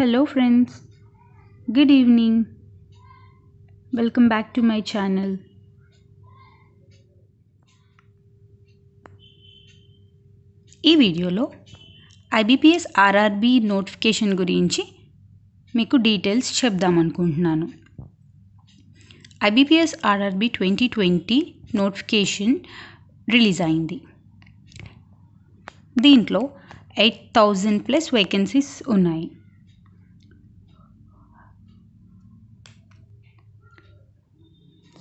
hello friends good evening welcome back to my channel ఈ వీడియోలో IBPS RRB notification గురించి మీకు డీటెయిల్స్ చెప్దామనుకుంటున్నాను IBPS RRB twenty twenty notification release అయింది దీంట్లో ఎయిట్ థౌజండ్ ప్లస్ వేకెన్సీస్ ఉన్నాయి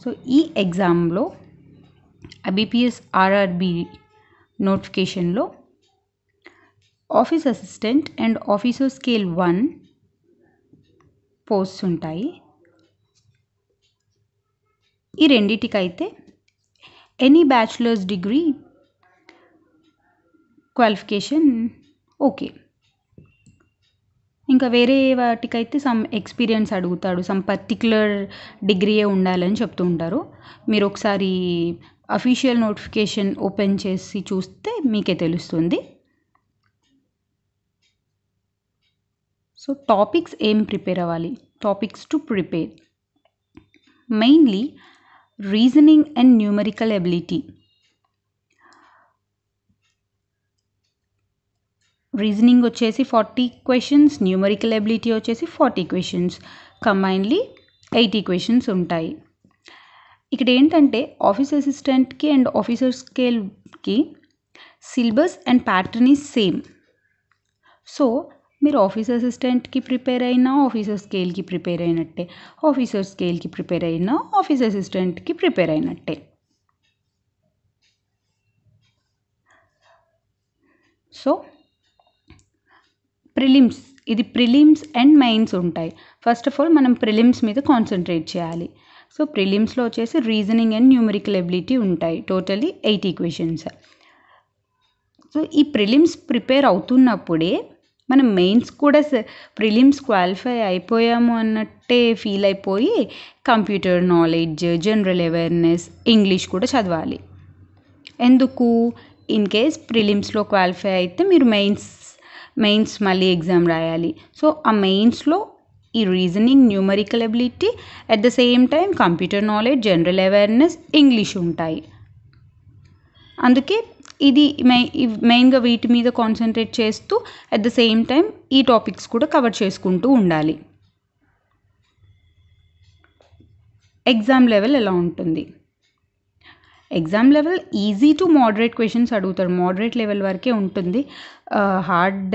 సో ఈ ఎగ్జామ్ లో a bps rrb నోటిఫికేషన్ లో officer assistant and officer scale 1 పోస్టులు ఉంటాయి ఈ రెండిటికైతే any bachelors degree qualification okay ఇంకా వేరే వాటికైతే సమ్ ఎక్స్పీరియన్స్ అడుగుతాడు సమ్ పర్టిక్యులర్ డిగ్రీయే ఉండాలని చెప్తూ ఉంటారు మీరు ఒకసారి అఫీషియల్ నోటిఫికేషన్ ఓపెన్ చేసి చూస్తే మీకే తెలుస్తుంది సో టాపిక్స్ ఏం ప్రిపేర్ అవ్వాలి topics to prepare mainly reasoning and numerical ability reasoning వచ్చేసి ఫార్టీ క్వశ్చన్స్ న్యూమరికల్ ఎబిలిటీ వచ్చేసి forty questions combinedly eighty questions ఉంటాయి ఇక్కడ ఏంటంటే ఆఫీస్ అసిస్టెంట్కి అండ్ ఆఫీసర్ స్కేల్కి syllabus and pattern is same so మీరు ఆఫీస్ అసిస్టెంట్కి ప్రిపేర్ అయినా ఆఫీసర్ స్కేల్కి ప్రిపేర్ అయినట్టే ఆఫీసర్ స్కేల్కి ప్రిపేర్ అయినా ఆఫీస్ అసిస్టెంట్కి ప్రిపేర్ అయినట్టే సో ప్రిలిమ్స్ ఇది ప్రిలిమ్స్ అండ్ మెయిన్స్ ఉంటాయి ఫస్ట్ ఆఫ్ ఆల్ మనం ప్రిలిమ్స్ మీద కాన్సన్ట్రేట్ చేయాలి సో ప్రిలిమ్స్లో వచ్చేసి రీజనింగ్ అండ్ న్యూమరికల్ ఎబిలిటీ ఉంటాయి టోటలీ ఎయిట్ ఈక్వేషన్స్ సో ఈ ప్రిలిమ్స్ ప్రిపేర్ అవుతున్నప్పుడే మనం మెయిన్స్ కూడా ప్రిలిమ్స్ క్వాలిఫై అయిపోయాము అన్నట్టే ఫీల్ అయిపోయి computer knowledge general awareness English కూడా చదవాలి ఎందుకు ఇన్ కేస్ ప్రిలిమ్స్లో క్వాలిఫై అయితే మీరు మెయిన్స్ మెయిన్స్ మళ్ళీ ఎగ్జామ్ రాయాలి సో ఆ మెయిన్స్లో ఈ reasoning numerical ability at the same time computer knowledge general awareness English ఉంటాయి అందుకే ఇది మెయిన్గా వీటి మీద కాన్సన్ట్రేట్ చేస్తూ అట్ ద సేమ్ టైం ఈ టాపిక్స్ కూడా కవర్ చేసుకుంటూ ఉండాలి ఎగ్జామ్ లెవెల్ ఎలా ఉంటుంది exam level easy to moderate questions అడుగుతారు మోడరేట్ లెవెల్ వరకే ఉంటుంది హార్డ్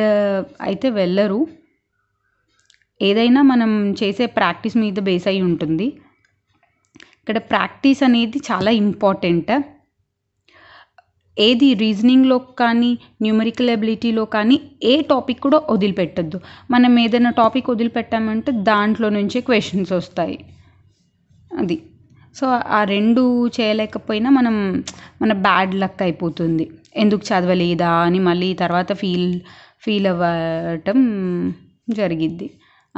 అయితే వెళ్ళరు ఏదైనా మనం చేసే ప్రాక్టీస్ మీద బేస్ అయి ఉంటుంది ఇక్కడ ప్రాక్టీస్ అనేది చాలా ఇంపార్టెంట్ ఏది రీజనింగ్లో కానీ న్యూమరికల్ ఎబిలిటీలో కానీ ఏ టాపిక్ కూడా వదిలిపెట్టద్దు మనం ఏదైనా టాపిక్ వదిలిపెట్టామంటే దాంట్లో నుంచే క్వశ్చన్స్ వస్తాయి అది సో ఆ రెండు చేయలేకపోయినా మనం మన బ్యాడ్ లక్ అయిపోతుంది ఎందుకు చదవలేదా అని మళ్ళీ తర్వాత ఫీల్ ఫీల్ అవ్వటం జరిగిద్ది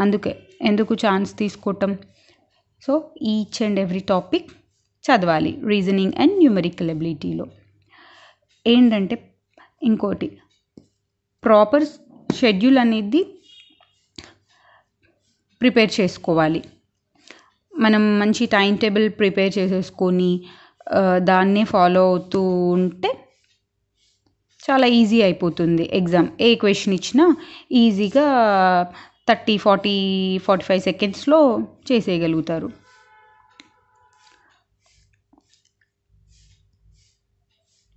అందుకే ఎందుకు ఛాన్స్ తీసుకోవటం so each and every topic చదవాలి రీజనింగ్ అండ్ న్యూమరికల్ అబిలిటీలో ఏంటంటే ఇంకోటి ప్రాపర్ షెడ్యూల్ అనేది ప్రిపేర్ చేసుకోవాలి మనం మంచి టైం టేబుల్ ప్రిపేర్ చేసేసుకొని దాన్నే ఫాలో అవుతూ ఉంటే చాలా ఈజీ అయిపోతుంది ఎగ్జామ్ ఏ క్వశ్చన్ ఇచ్చినా ఈజీగా థర్టీ ఫార్టీ ఫార్టీ ఫైవ్ సెకండ్స్లో చేసేయగలుగుతారు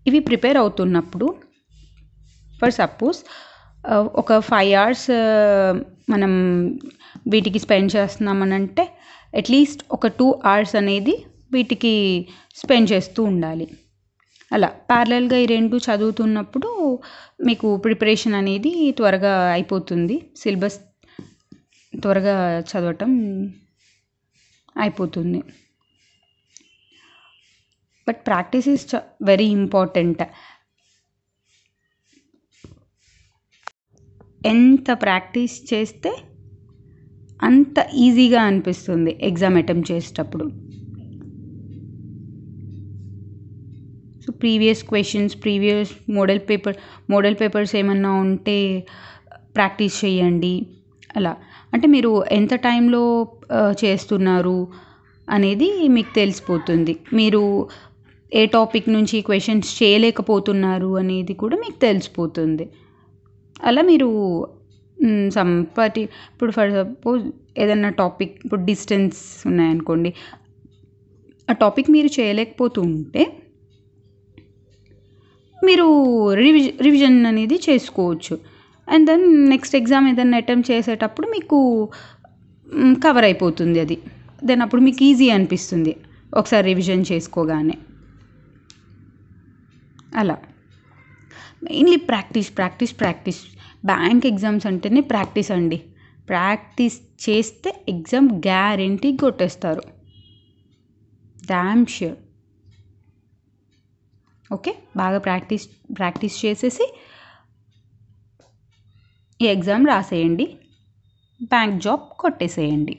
ఇవి ప్రిపేర్ అవుతున్నప్పుడు ఫర్ సపోజ్ ఒక ఫైవ్ అవర్స్ మనం వీటికి స్పెండ్ చేస్తున్నామనంటే అట్లీస్ట్ ఒక టూ అవర్స్ అనేది వీటికి స్పెండ్ చేస్తూ ఉండాలి అలా ప్యారలల్గా ఈ రెండు చదువుతున్నప్పుడు మీకు ప్రిపరేషన్ అనేది త్వరగా అయిపోతుంది సిలబస్ త్వరగా చదవటం అయిపోతుంది బట్ ప్రాక్టీస్ చ వెరీ ఇంపార్టెంట్ ఎంత ప్రాక్టీస్ చేస్తే అంత ఈజీగా అనిపిస్తుంది ఎగ్జామ్ అటెంప్ట్ చేసేటప్పుడు so previous questions previous model paper model papers ఏమన్నా ఉంటే ప్రాక్టీస్ చేయండి అలా అంటే మీరు ఎంత టైంలో చేస్తున్నారు అనేది మీకు తెలిసిపోతుంది మీరు ఏ టాపిక్ నుంచి క్వశ్చన్స్ చేయలేకపోతున్నారు అనేది కూడా మీకు తెలిసిపోతుంది అలా మీరు సంపటి ఇప్పుడు ఫర్ సపోజ్ ఏదైనా టాపిక్ ఇప్పుడు డిస్టెన్స్ ఉన్నాయనుకోండి ఆ టాపిక్ మీరు చేయలేకపోతూ ఉంటే మీరు రివి రివిజన్ అనేది చేసుకోవచ్చు అండ్ దెన్ నెక్స్ట్ ఎగ్జామ్ ఏదైనా అటెంప్ట్ చేసేటప్పుడు మీకు కవర్ అయిపోతుంది అది దెన్ అప్పుడు మీకు ఈజీ అనిపిస్తుంది ఒకసారి రివిజన్ చేసుకోగానే అలా mainly practice practice practice bank exams అంటేనే ప్రాక్టీస్ అండి ప్రాక్టీస్ చేస్తే ఎగ్జామ్ గ్యారంటీ కొట్టేస్తారు డ్యామ్ ష్యూర్ ఓకే బాగా ప్రాక్టీస్ ప్రాక్టీస్ చేసేసి ఈ ఎగ్జామ్ రాసేయండి బ్యాంక్ జాబ్ కొట్టేసేయండి